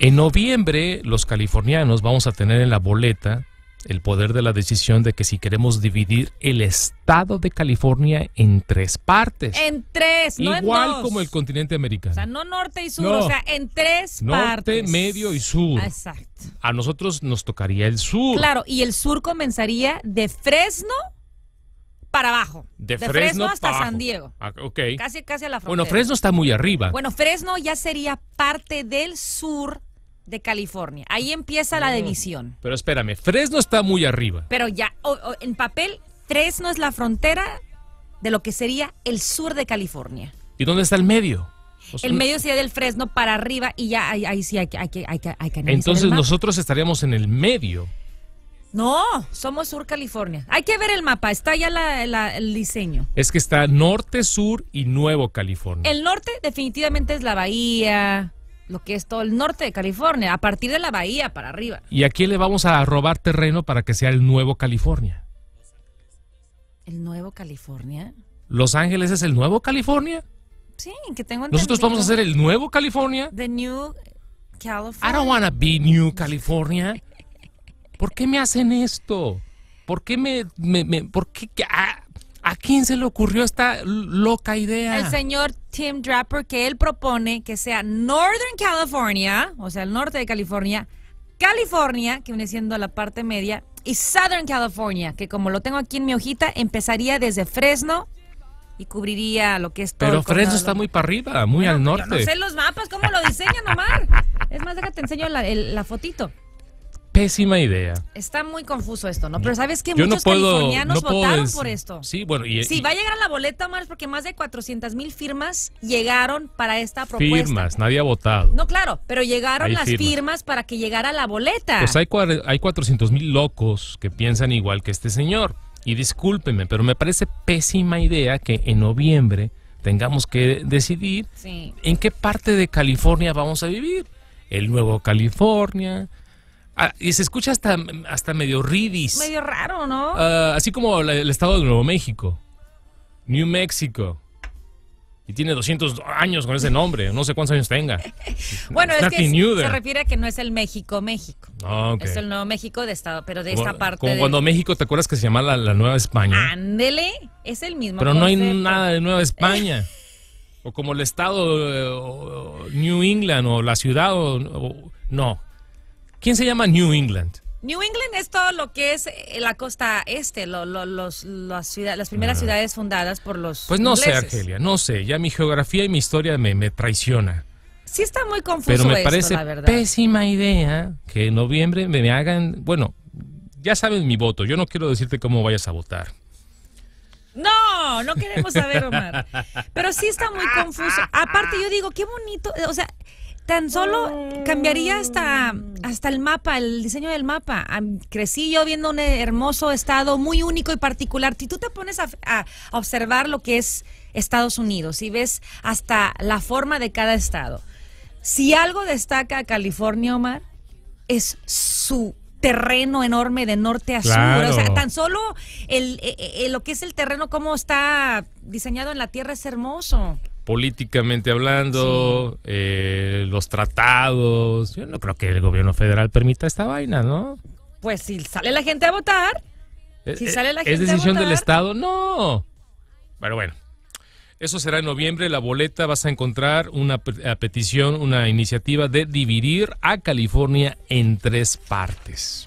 En noviembre, los californianos vamos a tener en la boleta el poder de la decisión de que si queremos dividir el estado de California en tres partes. En tres, no Igual en dos. como el continente americano. O sea, no norte y sur, o sea, en tres partes. Norte, medio y sur. Exacto. A nosotros nos tocaría el sur. Claro, y el sur comenzaría de Fresno para abajo. De, Fresno, hasta San Diego. Ah, casi, casi a la frontera. Bueno, Fresno está muy arriba. Bueno, Fresno ya sería parte del sur de California. Ahí empieza la mm. división. Pero espérame, Fresno está muy arriba. Pero ya, en papel, Fresno es la frontera de lo que sería el sur de California. ¿Y dónde está el medio? el medio sería del Fresno para arriba y ya ahí, sí hay, hay, hay, hay que Entonces nosotros estaríamos en el medio. No, somos Sur California. Hay que ver el mapa, está ya el diseño. Es que está norte, sur y nuevo California. El norte definitivamente es la bahía, lo que es todo el norte de California, a partir de la bahía para arriba. ¿Y a quién le vamos a robar terreno para que sea el nuevo California? ¿El nuevo California? ¿Los Ángeles es el nuevo California? Sí, que tengo entendido. Nosotros vamos a hacer el nuevo California. The new California. I don't want to be new California. ¿Por qué me hacen esto? ¿Por qué me, me por qué ah, ¿A quién se le ocurrió esta loca idea? El señor Tim Draper, que él propone que sea Northern California, o sea, el norte de California, California, que viene siendo la parte media, y Southern California, que como lo tengo aquí en mi hojita, empezaría desde Fresno y cubriría lo que es todo. Pero Fresno está muy para arriba, muy al norte. no sé los mapas, ¿cómo lo diseñan, Omar? es más, déjate enseño la fotito pésima idea. Está muy confuso esto, ¿no? Pero sabes que muchos californianos votaron por esto. Sí, bueno, y, sí, va a llegar a la boleta, Maris, porque más de 400 mil firmas llegaron para esta propuesta. Firmas, nadie ha votado. No, claro, pero llegaron las firmas. para que llegara la boleta. Pues hay, 400 mil locos que piensan igual que este señor. Y discúlpeme, pero me parece pésima idea que en noviembre tengamos que decidir en qué parte de California vamos a vivir. El Nuevo California, Ah, y se escucha hasta, hasta medio ridis. Medio raro, ¿no? Ah, así como el estado de Nuevo México. New Mexico. Y tiene 200 años con ese nombre. No sé cuántos años tenga. bueno, es que se refiere a que no es el México, México. Ah, es el Nuevo México de estado, pero de esta parte. Como cuando México, ¿te acuerdas que se llamaba la, Nueva España? Ándele, es el mismo. Pero no hay nada de Nueva España. o como el estado, eh, New England, o la ciudad, o no. ¿Quién se llama New England? New England es todo lo que es eh, la costa este, las, las primeras ah. ciudades fundadas por los. Pues no sé, Argelia, no sé. Ya mi geografía y mi historia me, traiciona. Sí está muy confuso. Pero me parece pésima idea que en noviembre me, me hagan. Bueno, ya saben mi voto. Yo no quiero decirte cómo vayas a votar. No, no queremos saber, Omar. Pero sí está muy confuso. Aparte, yo digo, qué bonito. O sea, Tan solo mm. cambiaría hasta, hasta el mapa, el diseño del mapa. Crecí yo viendo un hermoso estado muy único y particular. Si tú te pones a, observar lo que es Estados Unidos y ves hasta la forma de cada estado, si algo destaca California, Omar, es su terreno enorme de norte a sur. O sea, tan solo e, e, lo que es el terreno, cómo está diseñado en la tierra, es hermoso políticamente hablando, eh, los tratados. Yo no creo que el gobierno federal permita esta vaina, ¿no? Pues si sale la gente a votar. Eh, si eh, sale la ¿Es decisión del Estado? No. Pero bueno, eso será en noviembre. La boleta vas a encontrar una petición, una iniciativa de dividir a California en tres partes.